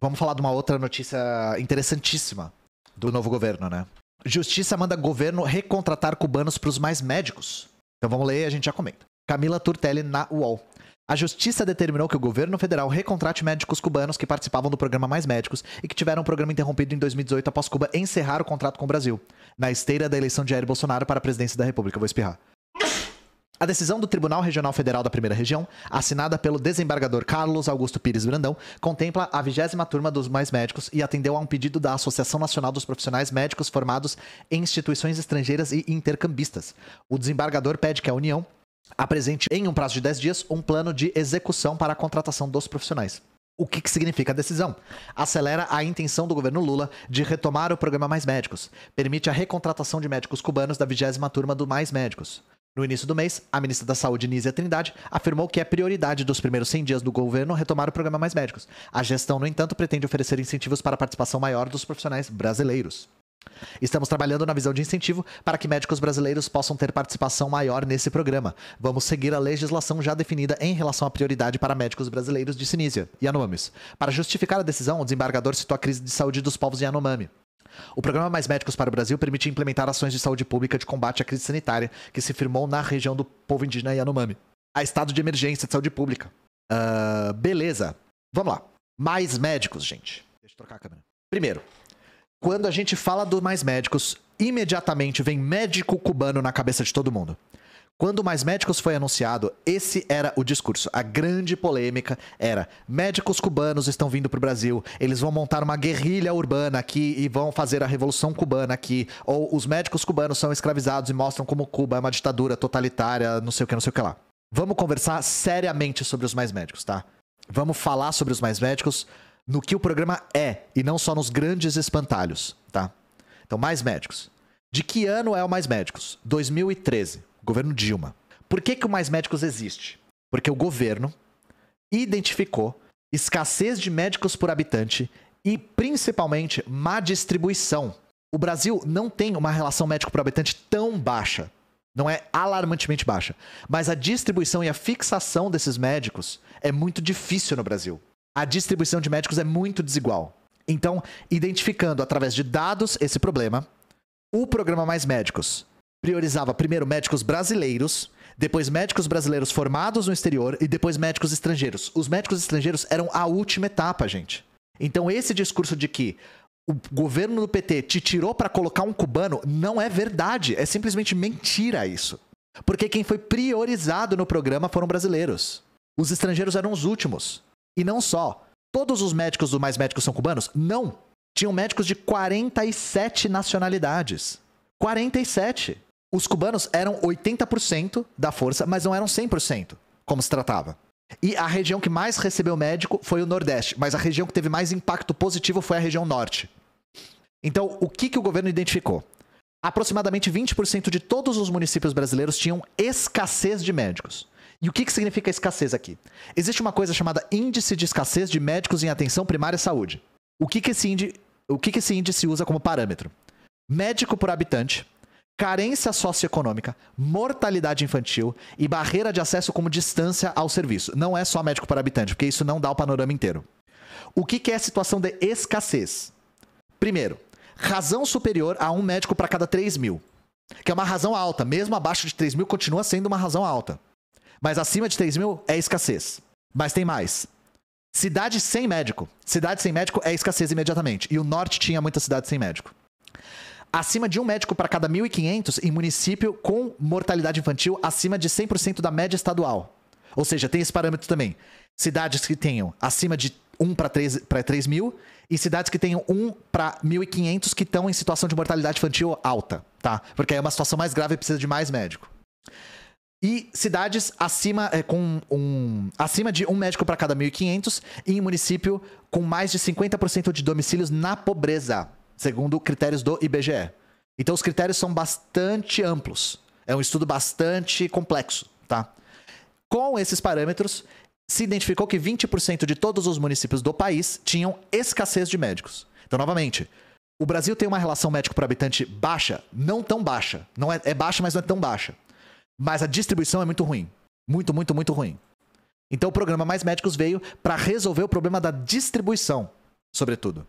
Vamos falar de uma outra notícia interessantíssima do novo governo, né? Justiça manda governo recontratar cubanos para os mais médicos. Então vamos ler e a gente já comenta. Camila Turtelli na UOL. A justiça determinou que o governo federal recontrate médicos cubanos que participavam do programa Mais Médicos e que tiveram o programa interrompido em 2018 após Cuba encerrar o contrato com o Brasil, na esteira da eleição de Jair Bolsonaro para a presidência da República. vou espirrar. A decisão do Tribunal Regional Federal da Primeira Região, assinada pelo desembargador Carlos Augusto Pires Brandão, contempla a vigésima turma dos Mais Médicos e atendeu a um pedido da Associação Nacional dos Profissionais Médicos Formados em Instituições Estrangeiras e Intercambistas. O desembargador pede que a União apresente, em um prazo de 10 dias, um plano de execução para a contratação dos profissionais. O que, que, significa a decisão? Acelera a intenção do governo Lula de retomar o programa Mais Médicos. Permite a recontratação de médicos cubanos da vigésima turma do Mais Médicos. No início do mês, a ministra da Saúde, Nízia Trindade, afirmou que é prioridade dos primeiros 100 dias do governo retomar o programa Mais Médicos. A gestão, no entanto, pretende oferecer incentivos para a participação maior dos profissionais brasileiros. Estamos trabalhando na visão de incentivo para que médicos brasileiros possam ter participação maior nesse programa. Vamos seguir a legislação já definida em relação à prioridade para médicos brasileiros de Sinísia, Yanomamis. Para justificar a decisão, o desembargador citou a crise de saúde dos povos Yanomami. O programa Mais Médicos para o Brasil permite implementar ações de saúde pública de combate à crise sanitária que se firmou na região do povo indígena Yanomami. A estado de emergência de saúde pública. Uh, beleza. Vamos lá. Mais médicos, gente. Deixa eu trocar a câmera. Primeiro, quando a gente fala do Mais Médicos, imediatamente vem médico cubano na cabeça de todo mundo. Quando Mais Médicos foi anunciado, esse era o discurso. A grande polêmica era: médicos cubanos estão vindo para o Brasil, eles vão montar uma guerrilha urbana aqui e vão fazer a revolução cubana aqui, ou os médicos cubanos são escravizados e mostram como Cuba é uma ditadura totalitária, não sei o que, não sei o que lá. Vamos conversar seriamente sobre os Mais Médicos, tá? Vamos falar sobre os Mais Médicos no que o programa é e não só nos grandes espantalhos, tá? Então, Mais Médicos. De que ano é o Mais Médicos? 2013 governo Dilma. Por que, que o Mais Médicos existe? Porque o governo identificou escassez de médicos por habitante e, principalmente, má distribuição. O Brasil não tem uma relação médico por habitante tão baixa. Não é alarmantemente baixa. Mas a distribuição e a fixação desses médicos é muito difícil no Brasil. A distribuição de médicos é muito desigual. Então, identificando através de dados esse problema, o programa Mais Médicos priorizava primeiro médicos brasileiros, depois médicos brasileiros formados no exterior e depois médicos estrangeiros. Os médicos estrangeiros eram a última etapa, gente. Então esse discurso de que o governo do PT te tirou para colocar um cubano não é verdade, é simplesmente mentira isso. Porque quem foi priorizado no programa foram brasileiros. Os estrangeiros eram os últimos. E não só. Todos os médicos do Mais Médicos são cubanos? Não. Tinham médicos de 47 nacionalidades. 47 os cubanos eram 80% da força, mas não eram 100%, como se tratava. E a região que mais recebeu médico foi o Nordeste, mas a região que teve mais impacto positivo foi a região Norte. Então, o que, que o governo identificou? Aproximadamente 20% de todos os municípios brasileiros tinham escassez de médicos. E o que, que significa escassez aqui? Existe uma coisa chamada Índice de Escassez de Médicos em Atenção Primária e Saúde. O que, que, esse, índice, o que, que esse índice usa como parâmetro? Médico por habitante carência socioeconômica, mortalidade infantil e barreira de acesso como distância ao serviço. Não é só médico para habitante, porque isso não dá o panorama inteiro. O que, que é a situação de escassez? Primeiro, razão superior a um médico para cada 3 mil, que é uma razão alta. Mesmo abaixo de 3 mil, continua sendo uma razão alta. Mas acima de 3 mil é escassez. Mas tem mais. Cidade sem médico. Cidade sem médico é escassez imediatamente. E o norte tinha muita cidade sem médico acima de um médico para cada 1.500 em município com mortalidade infantil acima de 100% da média estadual. Ou seja, tem esse parâmetro também. Cidades que tenham acima de 1 para 3, mil e cidades que tenham 1 para 1.500 que estão em situação de mortalidade infantil alta, tá? Porque aí é uma situação mais grave e precisa de mais médico. E cidades acima, é, com um, acima de um médico para cada 1.500 e em município com mais de 50% de domicílios na pobreza segundo critérios do IBGE. Então os critérios são bastante amplos. É um estudo bastante complexo, tá? Com esses parâmetros, se identificou que 20% de todos os municípios do país tinham escassez de médicos. Então, novamente, o Brasil tem uma relação médico por habitante baixa, não tão baixa. Não é, é baixa, mas não é tão baixa. Mas a distribuição é muito ruim. Muito, muito, muito ruim. Então o programa Mais Médicos veio para resolver o problema da distribuição, sobretudo.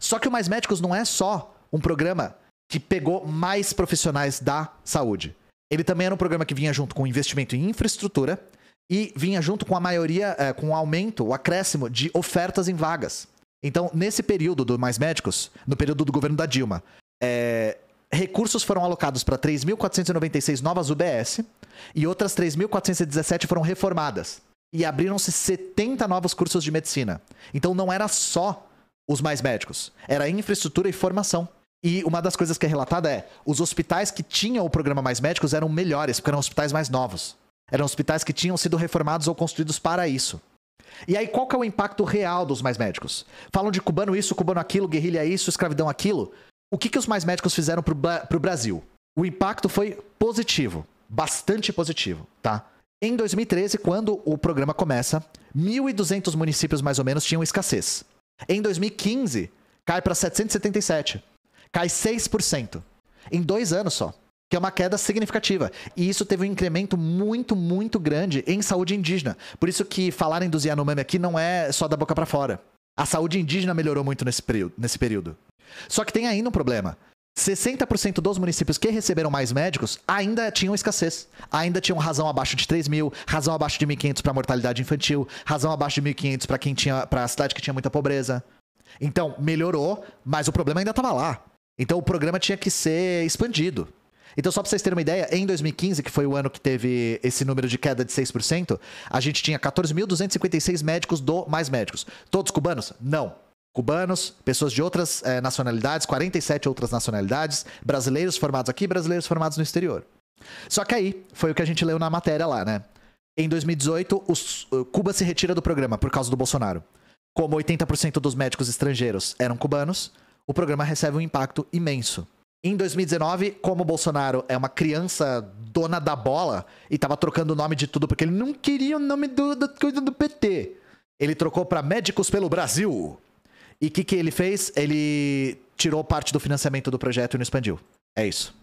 Só que o Mais Médicos não é só um programa que pegou mais profissionais da saúde. Ele também era um programa que vinha junto com investimento em infraestrutura e vinha junto com a maioria, é, com o aumento, o acréscimo de ofertas em vagas. Então, nesse período do Mais Médicos, no período do governo da Dilma, é, recursos foram alocados para 3.496 novas UBS e outras 3.417 foram reformadas. E abriram-se 70 novos cursos de medicina. Então, não era só os mais médicos, era infraestrutura e formação. E uma das coisas que é relatada é: os hospitais que tinham o programa Mais Médicos eram melhores, porque eram hospitais mais novos. Eram hospitais que tinham sido reformados ou construídos para isso. E aí, qual que é o impacto real dos mais médicos? Falam de cubano isso, cubano aquilo, guerrilha isso, escravidão aquilo. O que, que os mais médicos fizeram para o Brasil? O impacto foi positivo, bastante positivo, tá? Em 2013, quando o programa começa, 1.200 municípios mais ou menos tinham escassez. Em 2015, cai para 777. Cai 6%. Em dois anos só. Que é uma queda significativa. E isso teve um incremento muito, muito grande em saúde indígena. Por isso que falarem dos Yanomami aqui não é só da boca para fora. A saúde indígena melhorou muito nesse período, nesse período. Só que tem ainda um problema. 60% dos municípios que receberam mais médicos ainda tinham escassez. Ainda tinham razão abaixo de 3 mil, razão abaixo de 1.500 para mortalidade infantil, razão abaixo de 1.500 para quem tinha, para a cidade que tinha muita pobreza. Então, melhorou, mas o problema ainda estava lá. Então, o programa tinha que ser expandido. Então, só para vocês terem uma ideia, em 2015, que foi o ano que teve esse número de queda de 6%, a gente tinha 14.256 médicos do Mais Médicos. Todos cubanos? Não cubanos, pessoas de outras é, nacionalidades, 47 outras nacionalidades, brasileiros formados aqui, brasileiros formados no exterior. Só que aí, foi o que a gente leu na matéria lá, né? Em 2018, os, Cuba se retira do programa por causa do Bolsonaro. Como 80% dos médicos estrangeiros eram cubanos, o programa recebe um impacto imenso. Em 2019, como o Bolsonaro é uma criança dona da bola e tava trocando o nome de tudo porque ele não queria o nome do, do PT, ele trocou para Médicos pelo Brasil. E o que, que ele fez? Ele tirou parte do financiamento do projeto e não expandiu. É isso.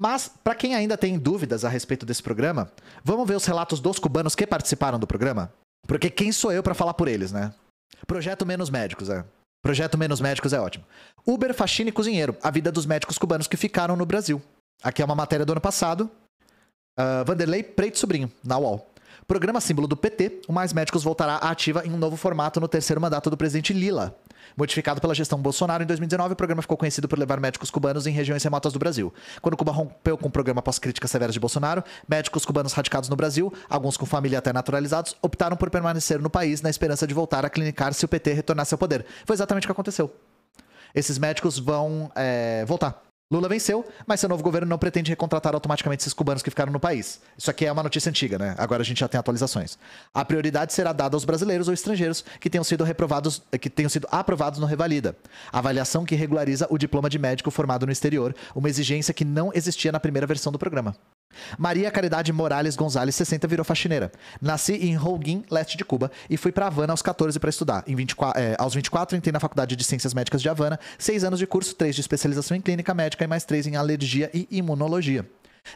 Mas, para quem ainda tem dúvidas a respeito desse programa, vamos ver os relatos dos cubanos que participaram do programa? Porque quem sou eu para falar por eles, né? Projeto Menos Médicos, é. Projeto Menos Médicos é ótimo. Uber, faxina e cozinheiro. A vida dos médicos cubanos que ficaram no Brasil. Aqui é uma matéria do ano passado. Uh, Vanderlei Preto Sobrinho, na UOL. Programa símbolo do PT, o Mais Médicos voltará à ativa em um novo formato no terceiro mandato do presidente Lila. Modificado pela gestão Bolsonaro em 2019, o programa ficou conhecido por levar médicos cubanos em regiões remotas do Brasil. Quando Cuba rompeu com o programa após críticas severas de Bolsonaro, médicos cubanos radicados no Brasil, alguns com família até naturalizados, optaram por permanecer no país na esperança de voltar a clinicar se o PT retornasse ao poder. Foi exatamente o que aconteceu. Esses médicos vão é, voltar Lula venceu, mas seu novo governo não pretende recontratar automaticamente esses cubanos que ficaram no país. Isso aqui é uma notícia antiga, né? Agora a gente já tem atualizações. A prioridade será dada aos brasileiros ou estrangeiros que tenham sido reprovados, que tenham sido aprovados no Revalida. Avaliação que regulariza o diploma de médico formado no exterior, uma exigência que não existia na primeira versão do programa. Maria Caridade Morales Gonzalez, 60, virou faxineira. Nasci em Holguín, leste de Cuba, e fui para Havana aos 14 para estudar. Em 24, é, eh, aos 24, entrei na Faculdade de Ciências Médicas de Havana, 6 anos de curso, 3 de especialização em clínica médica e mais 3 em alergia e imunologia.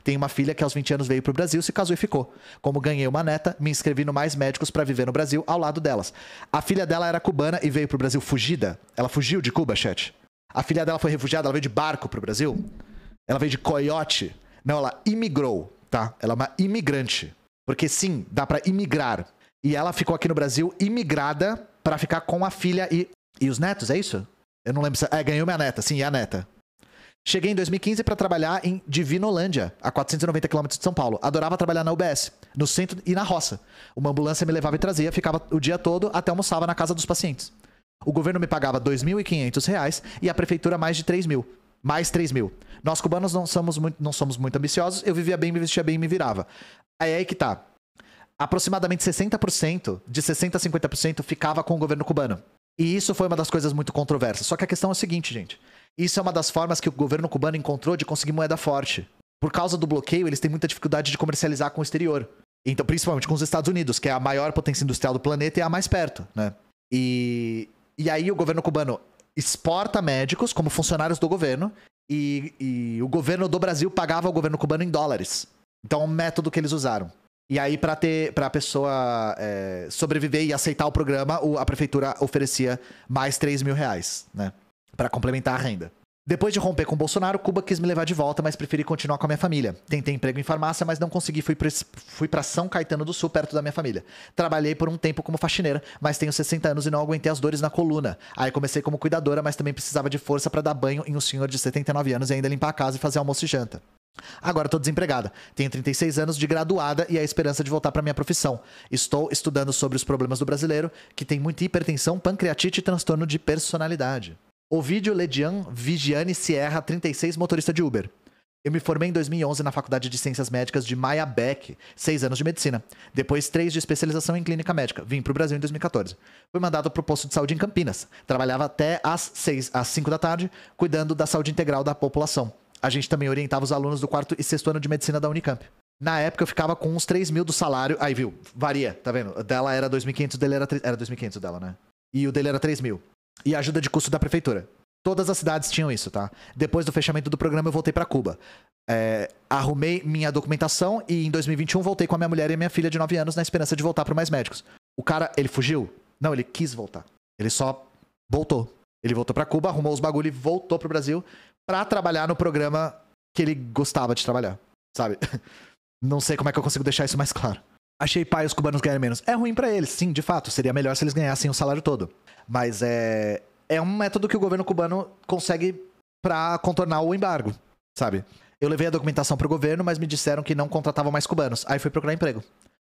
Tenho uma filha que aos 20 anos veio para o Brasil, se casou e ficou. Como ganhei uma neta, me inscrevi no Mais Médicos para viver no Brasil ao lado delas. A filha dela era cubana e veio para o Brasil fugida. Ela fugiu de Cuba, chat. A filha dela foi refugiada, ela veio de barco para o Brasil. Ela veio de coiote. Não, ela imigrou, tá? Ela é uma imigrante. Porque sim, dá para imigrar. E ela ficou aqui no Brasil imigrada para ficar com a filha e, e os netos, é isso? Eu não lembro se. É, ganhou minha neta, sim, e é a neta. Cheguei em 2015 para trabalhar em Divinolândia, a 490 quilômetros de São Paulo. Adorava trabalhar na UBS, no centro e na roça. Uma ambulância me levava e trazia, ficava o dia todo até almoçava na casa dos pacientes. O governo me pagava R$ 2.500 e a prefeitura mais de R$ mil mais 3 mil. Nós cubanos não somos muito, não somos muito ambiciosos, eu vivia bem, me vestia bem e me virava. Aí é aí que tá. Aproximadamente 60%, de 60% a 50% ficava com o governo cubano. E isso foi uma das coisas muito controversas. Só que a questão é a seguinte, gente. Isso é uma das formas que o governo cubano encontrou de conseguir moeda forte. Por causa do bloqueio, eles têm muita dificuldade de comercializar com o exterior. Então, principalmente com os Estados Unidos, que é a maior potência industrial do planeta e é a mais perto, né? E, e aí o governo cubano exporta médicos como funcionários do governo e, e o governo do Brasil pagava o governo cubano em dólares. Então é um método que eles usaram. E aí, para ter pra pessoa é, sobreviver e aceitar o programa, o, a prefeitura oferecia mais 3 mil reais, né? Pra complementar a renda. Depois de romper com Bolsonaro, Cuba quis me levar de volta, mas preferi continuar com a minha família. Tentei emprego em farmácia, mas não consegui. Fui, fui para São Caetano do Sul, perto da minha família. Trabalhei por um tempo como faxineira, mas tenho 60 anos e não aguentei as dores na coluna. Aí comecei como cuidadora, mas também precisava de força para dar banho em um senhor de 79 anos e ainda limpar a casa e fazer almoço e janta. Agora estou desempregada. Tenho 36 anos de graduada e a esperança de voltar para minha profissão. Estou estudando sobre os problemas do brasileiro, que tem muita hipertensão, pancreatite e transtorno de personalidade. Ovidio Ledian Vigiane Sierra, 36, motorista de Uber. Eu me formei em 2011 na Faculdade de Ciências Médicas de Beck, seis anos de medicina. Depois, três de especialização em clínica médica. Vim para o Brasil em 2014. Fui mandado para o posto de saúde em Campinas. Trabalhava até às, seis, às cinco da tarde, cuidando da saúde integral da população. A gente também orientava os alunos do quarto e sexto ano de medicina da Unicamp. Na época eu ficava com uns 3 mil do salário. Aí viu, varia, tá vendo? Dela era 2.500, dele era, 3... era 2.500 dela, né? E o dele era 3 mil e ajuda de custo da prefeitura. Todas as cidades tinham isso, tá? Depois do fechamento do programa, eu voltei para Cuba. É, arrumei minha documentação e em 2021 voltei com a minha mulher e minha filha de 9 anos na esperança de voltar para mais médicos. O cara, ele fugiu? Não, ele quis voltar. Ele só voltou. Ele voltou para Cuba, arrumou os bagulhos e voltou pro Brasil para trabalhar no programa que ele gostava de trabalhar, sabe? Não sei como é que eu consigo deixar isso mais claro. Achei pai os cubanos ganharem menos. É ruim para eles, sim, de fato. Seria melhor se eles ganhassem o salário todo. Mas é, é um método que o governo cubano consegue para contornar o embargo, sabe? Eu levei a documentação pro governo, mas me disseram que não contratavam mais cubanos. Aí fui procurar emprego.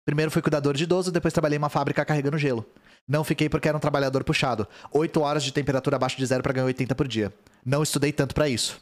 Primeiro fui cuidador de idoso, depois trabalhei em uma fábrica carregando gelo. Não fiquei porque era um trabalhador puxado. Oito horas de temperatura abaixo de zero para ganhar 80 por dia. Não estudei tanto para isso.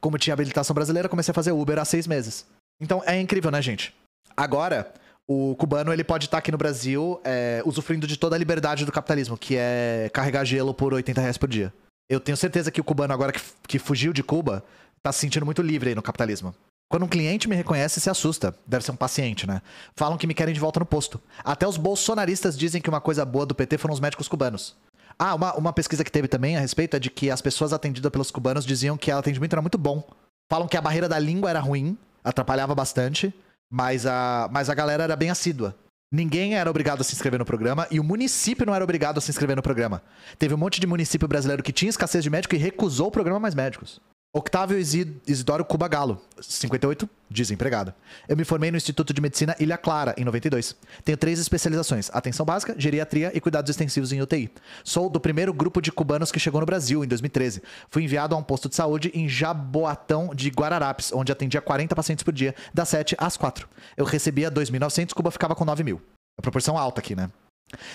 Como tinha habilitação brasileira, comecei a fazer Uber há seis meses. Então é incrível, né, gente? Agora, o cubano ele pode estar aqui no Brasil é, usufruindo de toda a liberdade do capitalismo, que é carregar gelo por 80 reais por dia. Eu tenho certeza que o cubano, agora que, que fugiu de Cuba, está se sentindo muito livre aí no capitalismo. Quando um cliente me reconhece, se assusta. Deve ser um paciente, né? Falam que me querem de volta no posto. Até os bolsonaristas dizem que uma coisa boa do PT foram os médicos cubanos. Ah, uma, uma pesquisa que teve também a respeito é de que as pessoas atendidas pelos cubanos diziam que o atendimento era muito bom. Falam que a barreira da língua era ruim, atrapalhava bastante mas a, mas a galera era bem assídua. Ninguém era obrigado a se inscrever no programa e o município não era obrigado a se inscrever no programa. Teve um monte de município brasileiro que tinha escassez de médico e recusou o programa Mais Médicos. Octávio Isidoro Cuba Galo, 58, desempregado. Eu me formei no Instituto de Medicina Ilha Clara, em 92. Tenho três especializações: atenção básica, geriatria e cuidados extensivos em UTI. Sou do primeiro grupo de cubanos que chegou no Brasil, em 2013. Fui enviado a um posto de saúde em Jaboatão de Guararapes, onde atendia 40 pacientes por dia, das 7 às 4. Eu recebia 2.900, Cuba ficava com 9.000. proporção alta aqui, né?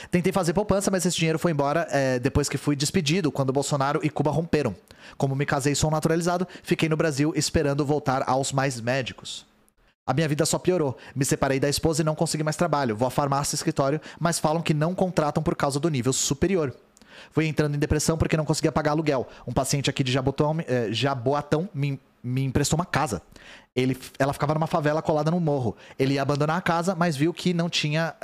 Tentei fazer poupança, mas esse dinheiro foi embora é, depois que fui despedido, quando Bolsonaro e Cuba romperam. Como me casei e sou naturalizado, fiquei no Brasil esperando voltar aos mais médicos. A minha vida só piorou. Me separei da esposa e não consegui mais trabalho. Vou à farmácia e escritório, mas falam que não contratam por causa do nível superior. Fui entrando em depressão porque não conseguia pagar aluguel. Um paciente aqui de Jabotão, eh, Jaboatão me, me emprestou uma casa. Ele, ela ficava numa favela colada num morro. Ele ia abandonar a casa, mas viu que não tinha uh,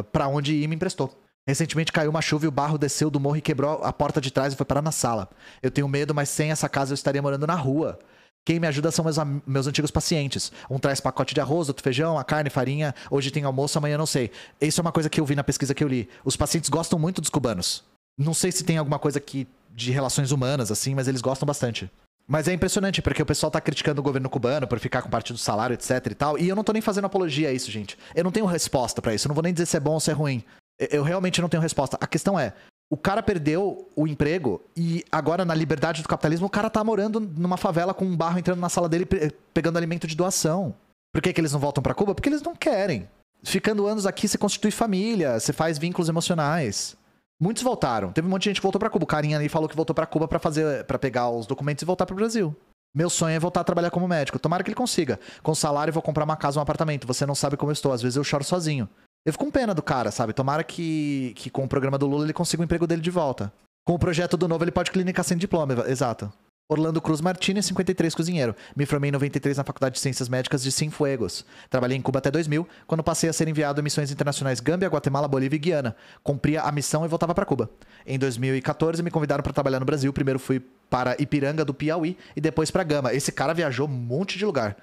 ah, para onde ir e me emprestou. Recentemente caiu uma chuva e o barro desceu do morro e quebrou a porta de trás e foi parar na sala. Eu tenho medo, mas sem essa casa eu estaria morando na rua. Quem me ajuda são meus, meus antigos pacientes. Um traz pacote de arroz, outro feijão, a carne, farinha. Hoje tem almoço, amanhã não sei. Isso é uma coisa que eu vi na pesquisa que eu li. Os pacientes gostam muito dos cubanos. Não sei se tem alguma coisa que de relações humanas, assim, mas eles gostam bastante. Mas é impressionante, porque o pessoal tá criticando o governo cubano por ficar com parte do salário, etc e tal. E eu não tô nem fazendo apologia a isso, gente. Eu não tenho resposta para isso. Eu não vou nem dizer se é bom ou se é ruim. Eu realmente não tenho resposta. A questão é, o cara perdeu o emprego e agora, na liberdade do capitalismo, o cara tá morando numa favela com um barro entrando na sala dele pegando alimento de doação. Por que, que eles não voltam para Cuba? Porque eles não querem. Ficando anos aqui, você constitui família, você faz vínculos emocionais. Muitos voltaram. Teve um monte de gente que voltou para Cuba. O carinha ali falou que voltou para Cuba para fazer, para pegar os documentos e voltar para o Brasil. Meu sonho é voltar a trabalhar como médico. Tomara que ele consiga. Com salário vou comprar uma casa, um apartamento. Você não sabe como eu estou. Às vezes eu choro sozinho. Eu fico com pena do cara, sabe? Tomara que, que com o programa do Lula ele consiga o emprego dele de volta. Com o projeto do novo ele pode clinicar sem diploma, exato. Orlando Cruz Martínez, 53, cozinheiro. Me formei em 93 na Faculdade de Ciências Médicas de Cienfuegos. Trabalhei em Cuba até 2000, quando passei a ser enviado a missões internacionais Gâmbia, Guatemala, Bolívia e Guiana. Cumpria a missão e voltava para Cuba. Em 2014, me convidaram para trabalhar no Brasil. Primeiro fui para Ipiranga do Piauí e depois para Gama. Esse cara viajou um monte de lugar.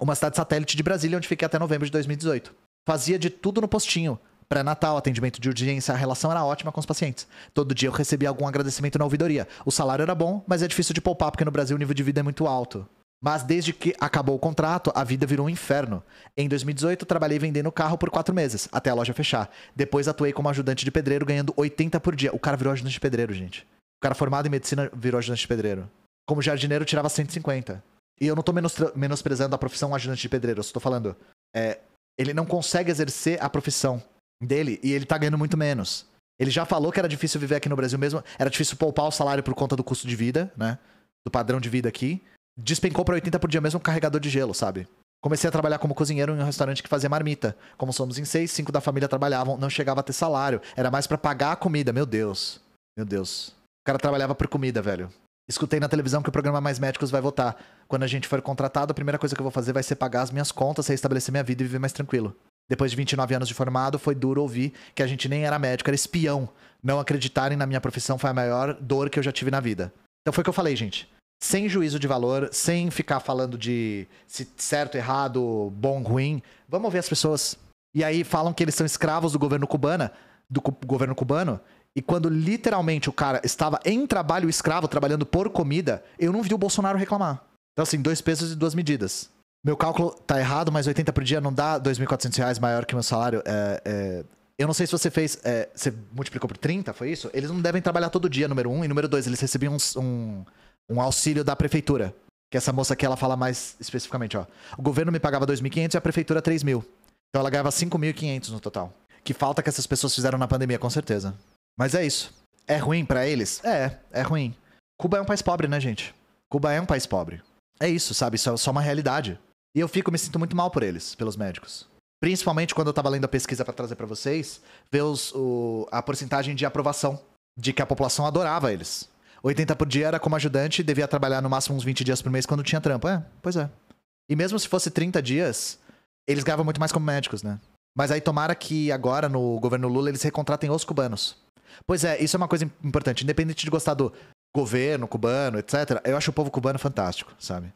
Uma cidade satélite de Brasília, onde fiquei até novembro de 2018. Fazia de tudo no postinho pré-natal, atendimento de urgência, a relação era ótima com os pacientes. Todo dia eu recebia algum agradecimento na ouvidoria. O salário era bom, mas é difícil de poupar porque no Brasil o nível de vida é muito alto. Mas desde que acabou o contrato, a vida virou um inferno. Em 2018, trabalhei vendendo carro por quatro meses, até a loja fechar. Depois atuei como ajudante de pedreiro, ganhando 80 por dia. O cara virou ajudante de pedreiro, gente. O cara formado em medicina virou ajudante de pedreiro. Como jardineiro, tirava 150. E eu não tô menosprezando a profissão ajudante de pedreiro, eu só tô falando. É, ele não consegue exercer a profissão dele e ele tá ganhando muito menos. Ele já falou que era difícil viver aqui no Brasil mesmo, era difícil poupar o salário por conta do custo de vida, né? Do padrão de vida aqui. Despencou para 80 por dia mesmo um carregador de gelo, sabe? Comecei a trabalhar como cozinheiro em um restaurante que fazia marmita. Como somos em seis, cinco da família trabalhavam, não chegava a ter salário. Era mais para pagar a comida, meu Deus. Meu Deus. O cara trabalhava por comida, velho. Escutei na televisão que o programa Mais Médicos vai votar. Quando a gente for contratado, a primeira coisa que eu vou fazer vai ser pagar as minhas contas, reestabelecer minha vida e viver mais tranquilo depois de 29 anos de formado, foi duro ouvir que a gente nem era médico, era espião. Não acreditarem na minha profissão foi a maior dor que eu já tive na vida. Então foi o que eu falei, gente. Sem juízo de valor, sem ficar falando de certo, errado, bom, ruim. Vamos ouvir as pessoas. E aí falam que eles são escravos do governo cubana, do cu governo cubano. E quando literalmente o cara estava em trabalho escravo, trabalhando por comida, eu não vi o Bolsonaro reclamar. Então, assim, dois pesos e duas medidas. Meu cálculo tá errado, mas 80 por dia não dá 2.400 reais maior que meu salário. É, é, eu não sei se você fez. É, você multiplicou por 30, foi isso? Eles não devem trabalhar todo dia, número um. E número dois, eles recebiam um, um, um auxílio da prefeitura. Que essa moça aqui, ela fala mais especificamente, ó. O governo me pagava 2.500 e a prefeitura 3.000. Então ela ganhava 5.500 no total. Que falta que essas pessoas fizeram na pandemia, com certeza. Mas é isso. É ruim para eles? É, é ruim. Cuba é um país pobre, né, gente? Cuba é um país pobre. É isso, sabe? Isso é só uma realidade. E eu fico, me sinto muito mal por eles, pelos médicos. Principalmente quando eu tava lendo a pesquisa para trazer para vocês, ver os, o, a porcentagem de aprovação, de que a população adorava eles. 80 por dia era como ajudante, devia trabalhar no máximo uns 20 dias por mês quando tinha trampo. É, pois é. E mesmo se fosse 30 dias, eles ganhavam muito mais como médicos, né? Mas aí tomara que agora, no governo Lula, eles recontratem os cubanos. Pois é, isso é uma coisa importante. Independente de gostar do governo cubano, etc., eu acho o povo cubano fantástico, sabe?